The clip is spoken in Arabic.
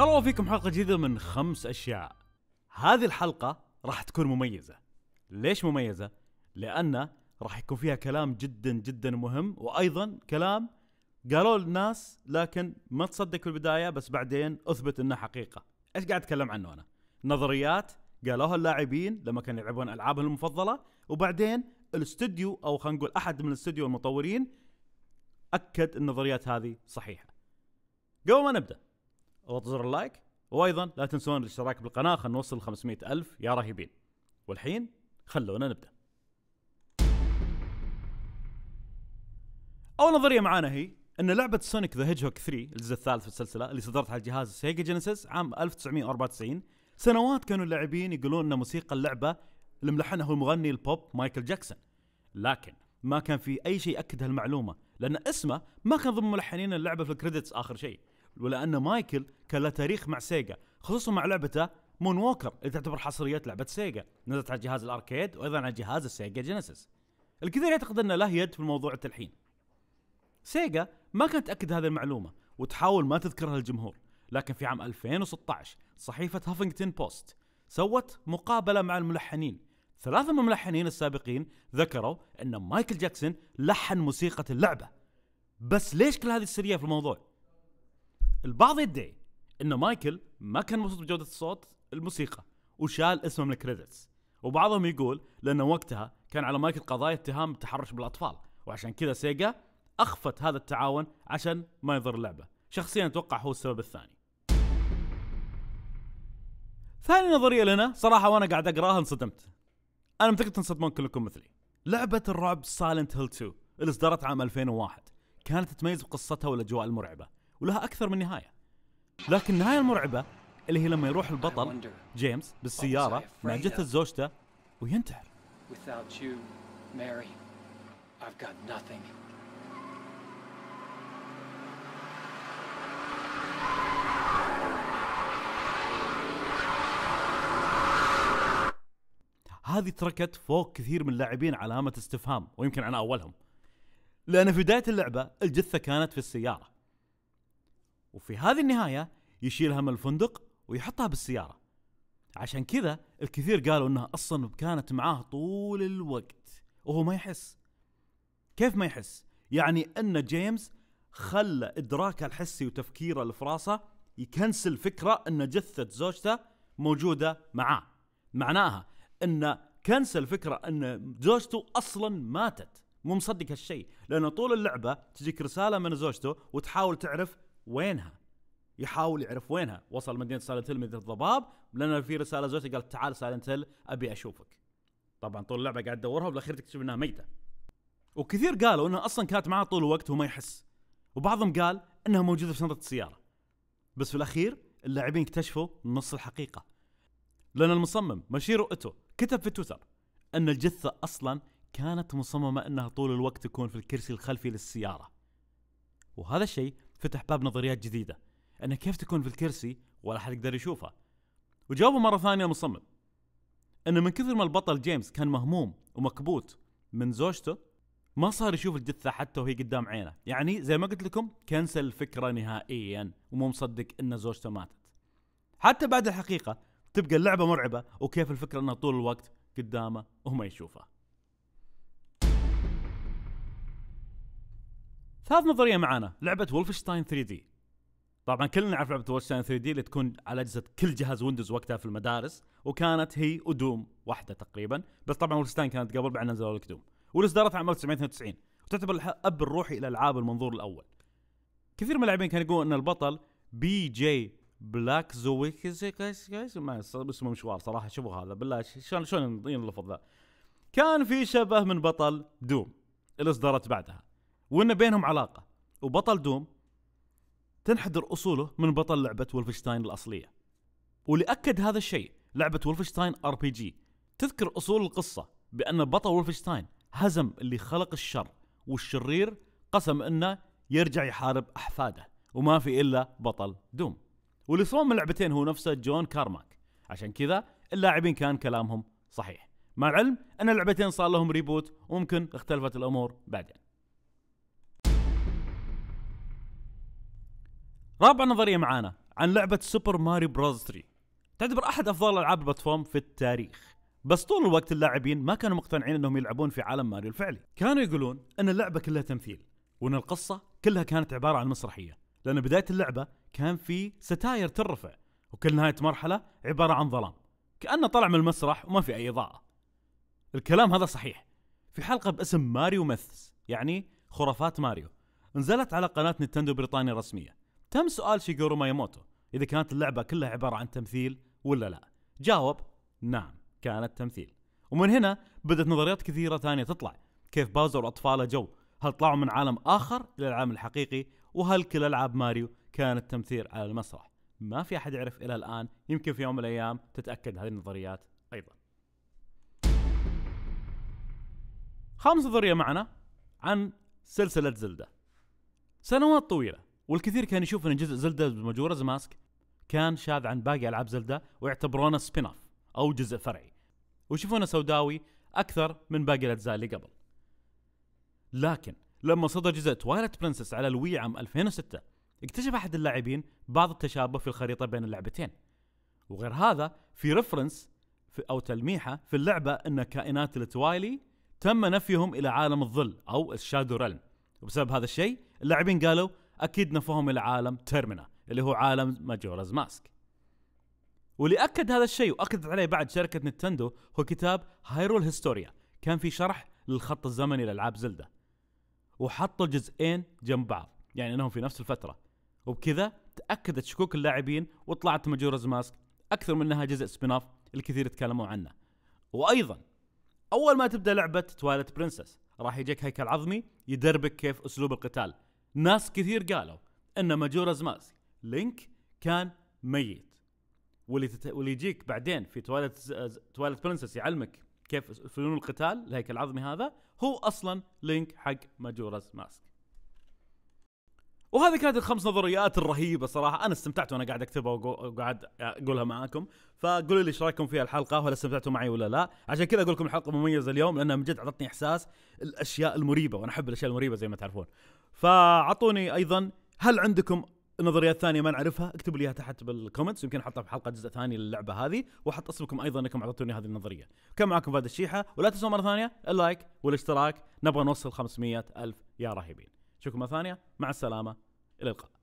هلا فيكم حلقة جديدة من خمس أشياء هذه الحلقة راح تكون مميزة ليش مميزة؟ لأن راح يكون فيها كلام جدا جدا مهم وأيضا كلام قالوا الناس لكن ما تصدق في البداية بس بعدين أثبت أنه حقيقة إيش قاعد أتكلم عنه أنا؟ نظريات قالوها اللاعبين لما كانوا يلعبون ألعابهم المفضلة وبعدين الاستوديو أو خلينا نقول أحد من الاستوديو المطورين أكد النظريات هذه صحيحة قبل ما نبدأ اضغط زر اللايك وايضا لا تنسون الاشتراك بالقناه خلينا نوصل 500 الف يا رهيبين والحين خلونا نبدا اول نظريه معانا هي ان لعبه سونيك ذا هوك 3 الجزء الثالث في السلسله اللي صدرت على جهاز سيجا جينيسيس عام 1994 سنوات كانوا اللاعبين يقولون ان موسيقى اللعبه اللي ملحنها هو المغني البوب مايكل جاكسون لكن ما كان في اي شيء اكد هالمعلومه لان اسمه ما كان ضمن ملحنين اللعبه في الكريدتس اخر شيء ولان مايكل كان له تاريخ مع سيجا خصوصا مع لعبته مون ووكر اللي تعتبر حصريات لعبه سيجا نزلت على جهاز الاركيد وايضا على جهاز السيجا جينيسيس الكثير يعتقد ان له يد في موضوع التلحين سيجا ما كانت تاكد هذه المعلومه وتحاول ما تذكرها للجمهور لكن في عام 2016 صحيفه هافينغتون بوست سوت مقابله مع الملحنين ثلاثة من الملحنين السابقين ذكروا أن مايكل جاكسون لحن موسيقى اللعبة بس ليش كل هذه السرية في الموضوع؟ البعض يدعي أن مايكل ما كان مبسوط بجودة الصوت الموسيقى وشال اسمه من الكريدتس وبعضهم يقول لأنه وقتها كان على مايكل قضايا اتهام التحرش بالأطفال وعشان كذا سيجا أخفت هذا التعاون عشان ما يضر اللعبة شخصيا أتوقع هو السبب الثاني ثاني نظرية لنا صراحة وأنا قاعد أقراها انصدمت انا متأكد تنصدمون كلكم مثلي لعبة الرعب سايلنت هيل 2 اللي اصدرت عام 2001 كانت تتميز بقصتها والاجواء المرعبة ولها اكثر من نهاية لكن النهاية المرعبة اللي هي لما يروح البطل جيمس بالسيارة مع جثة زوجته وينتحر Without you, Mary, I've got nothing. هذه تركت فوق كثير من اللاعبين علامه استفهام ويمكن انا اولهم لان في بدايه اللعبه الجثه كانت في السياره وفي هذه النهايه يشيلها من الفندق ويحطها بالسياره عشان كذا الكثير قالوا انها اصلا كانت معاه طول الوقت وهو ما يحس كيف ما يحس يعني ان جيمس خلى ادراكه الحسي وتفكيره الفراسه يكنسل فكره ان جثه زوجته موجوده معاه معناها ان كنسل فكره ان زوجته اصلا ماتت مو مصدق هالشيء لانه طول اللعبه تجيك رساله من زوجته وتحاول تعرف وينها يحاول يعرف وينها وصل مدينه سايلنت هيل مدينه الضباب لان في رساله زوجته قالت تعال سايلنت هيل ابي اشوفك طبعا طول اللعبه قاعد تدورها وبالاخير تكتشف انها ميته وكثير قالوا انها اصلا كانت معاه طول الوقت وما يحس وبعضهم قال انها موجوده في شنطه السياره بس في الاخير اللاعبين اكتشفوا نص الحقيقه لان المصمم مشيرو اتو كتب في تويتر أن الجثة أصلا كانت مصممة أنها طول الوقت تكون في الكرسي الخلفي للسيارة وهذا الشيء فتح باب نظريات جديدة أنها كيف تكون في الكرسي ولا حد يقدر يشوفها وجاوبه مرة ثانية المصمم أنه من كثر ما البطل جيمس كان مهموم ومكبوت من زوجته ما صار يشوف الجثة حتى وهي قدام عينه يعني زي ما قلت لكم كنسل الفكرة نهائيا ومو مصدق أن زوجته ماتت حتى بعد الحقيقة تبقى اللعبه مرعبه وكيف الفكره انها طول الوقت قدامه وما يشوفها ثالث نظريه معانا لعبه وولفشتاين 3 دي طبعا كلنا نعرف لعبه وولفشتاين 3 دي اللي تكون على اجهزه كل جهاز ويندوز وقتها في المدارس وكانت هي ودوم واحده تقريبا بس طبعا وولفشتاين كانت قبل بعد نزلوا لك دوم والاصدارات عام 1992 وتعتبر الاب الروحي الى العاب المنظور الاول كثير من اللاعبين كانوا يقولون ان البطل بي جي بلاك زويكزي كايس كايس ما اسمه مشوار صراحه شوفوا هذا بالله شلون شلون ينلفظ ذا كان في شبه من بطل دوم اللي اصدرت بعدها وان بينهم علاقه وبطل دوم تنحدر اصوله من بطل لعبه ولفشتاين الاصليه واللي اكد هذا الشيء لعبه ولفشتاين ار بي جي تذكر اصول القصه بان بطل ولفشتاين هزم اللي خلق الشر والشرير قسم انه يرجع يحارب احفاده وما في الا بطل دوم واللي صمم من اللعبتين هو نفسه جون كارماك عشان كذا اللاعبين كان كلامهم صحيح مع العلم ان اللعبتين صار لهم ريبوت وممكن اختلفت الامور بعدين رابع نظريه معانا عن لعبه سوبر ماري بروز 3 تعتبر احد افضل العاب البلاتفورم في التاريخ بس طول الوقت اللاعبين ما كانوا مقتنعين انهم يلعبون في عالم ماريو الفعلي كانوا يقولون ان اللعبه كلها تمثيل وان القصه كلها كانت عباره عن مسرحيه لان بدايه اللعبه كان في ستاير ترفع وكل نهايه مرحله عباره عن ظلام كانه طلع من المسرح وما في اي اضاءه الكلام هذا صحيح في حلقه باسم ماريو ميثس يعني خرافات ماريو نزلت على قناه نينتندو بريطانيا الرسميه تم سؤال شيجورو مايموتو اذا كانت اللعبه كلها عباره عن تمثيل ولا لا جاوب نعم كانت تمثيل ومن هنا بدات نظريات كثيره ثانيه تطلع كيف باوزر واطفاله جو هل طلعوا من عالم اخر الى العالم الحقيقي وهل كل العاب ماريو كانت تمثيل على المسرح ما في احد يعرف الى الان يمكن في يوم من الايام تتاكد هذه النظريات ايضا خامس نظريه معنا عن سلسله زلده سنوات طويله والكثير كان يشوف ان جزء زلده بمجورز ماسك كان شاذ عن باقي العاب زلده ويعتبرونه سبين اوف او جزء فرعي ويشوفونه سوداوي اكثر من باقي الاجزاء اللي قبل لكن لما صدر جزء توايلت برنسس على الوي عام 2006 اكتشف احد اللاعبين بعض التشابه في الخريطه بين اللعبتين وغير هذا في ريفرنس في او تلميحه في اللعبه ان كائنات التوايلي تم نفيهم الى عالم الظل او الشادو ريلم وبسبب هذا الشيء اللاعبين قالوا اكيد نفوهم الى عالم تيرمينا اللي هو عالم ماجورز ماسك واللي اكد هذا الشيء واكدت عليه بعد شركه نينتندو هو كتاب هايرول هيستوريا كان في شرح للخط الزمني لالعاب زلده وحطوا الجزئين جنب بعض يعني انهم في نفس الفتره وبكذا تاكدت شكوك اللاعبين وطلعت ماجورز ماسك اكثر من انها جزء سبين اوف الكثير يتكلمون عنه وايضا اول ما تبدا لعبه تواليت برنسس راح يجيك هيكل عظمي يدربك كيف اسلوب القتال ناس كثير قالوا ان ماجورز ماسك لينك كان ميت واللي تت... واللي يجيك بعدين في تواليت تواليت برنسس يعلمك كيف فنون القتال الهيكل العظمي هذا هو اصلا لينك حق ماجورز ماسك وهذه كانت الخمس نظريات الرهيبه صراحه انا استمتعت وانا قاعد اكتبها وقاعد اقولها معاكم فقولوا لي ايش رايكم في الحلقه هل استمتعتوا معي ولا لا عشان كذا اقول لكم الحلقه مميزه اليوم لانها من جد عطتني احساس الاشياء المريبه وانا احب الاشياء المريبه زي ما تعرفون فاعطوني ايضا هل عندكم النظريات الثانيه ما نعرفها اكتبوا لي اياها تحت بالكومنتس يمكن احطها في حلقه جزء ثاني للعبه هذه واحط اسمكم ايضا انكم اعطيتوني هذه النظريه كان معكم فهد الشيحه ولا تنسوا مره ثانيه اللايك والاشتراك نبغى نوصل 500 الف يا رهيبين اشوفكم مره ثانيه مع السلامه الى اللقاء